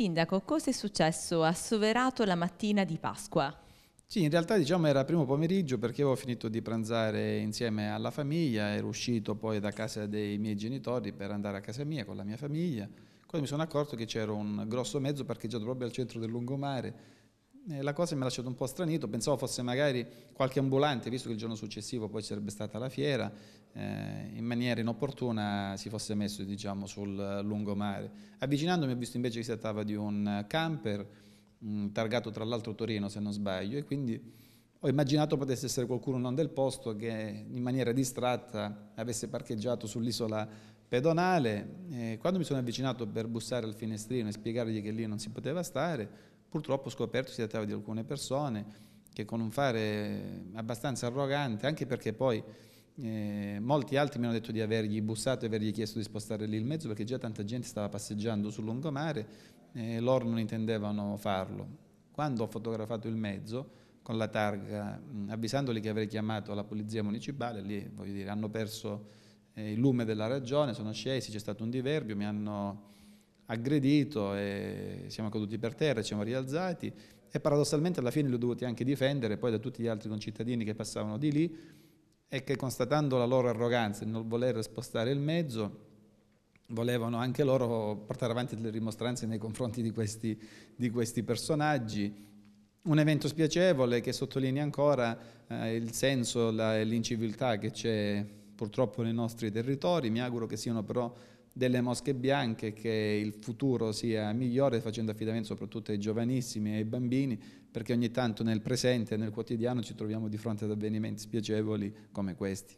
Sindaco, cosa è successo Ha Soverato la mattina di Pasqua? Sì, in realtà diciamo era primo pomeriggio perché avevo finito di pranzare insieme alla famiglia, ero uscito poi da casa dei miei genitori per andare a casa mia con la mia famiglia, quando mi sono accorto che c'era un grosso mezzo parcheggiato proprio al centro del lungomare eh, la cosa mi ha lasciato un po' stranito, pensavo fosse magari qualche ambulante, visto che il giorno successivo poi sarebbe stata la fiera, eh, in maniera inopportuna si fosse messo diciamo, sul lungomare. Avvicinandomi ho visto invece che si trattava di un camper, mh, targato tra l'altro Torino se non sbaglio, e quindi ho immaginato potesse essere qualcuno non del posto che in maniera distratta avesse parcheggiato sull'isola pedonale. E quando mi sono avvicinato per bussare al finestrino e spiegargli che lì non si poteva stare, Purtroppo ho scoperto si trattava di alcune persone che con un fare abbastanza arrogante, anche perché poi eh, molti altri mi hanno detto di avergli bussato e avergli chiesto di spostare lì il mezzo perché già tanta gente stava passeggiando sul lungomare e loro non intendevano farlo. Quando ho fotografato il mezzo con la targa, avvisandoli che avrei chiamato la polizia municipale, lì voglio dire, hanno perso eh, il lume della ragione, sono scesi, c'è stato un diverbio, mi hanno aggredito e siamo caduti per terra, ci siamo rialzati e paradossalmente alla fine li ho dovuti anche difendere poi da tutti gli altri concittadini che passavano di lì e che constatando la loro arroganza di non voler spostare il mezzo volevano anche loro portare avanti delle rimostranze nei confronti di questi, di questi personaggi. Un evento spiacevole che sottolinea ancora eh, il senso e l'inciviltà che c'è purtroppo nei nostri territori, mi auguro che siano però delle mosche bianche, che il futuro sia migliore facendo affidamento soprattutto ai giovanissimi e ai bambini, perché ogni tanto nel presente e nel quotidiano ci troviamo di fronte ad avvenimenti spiacevoli come questi.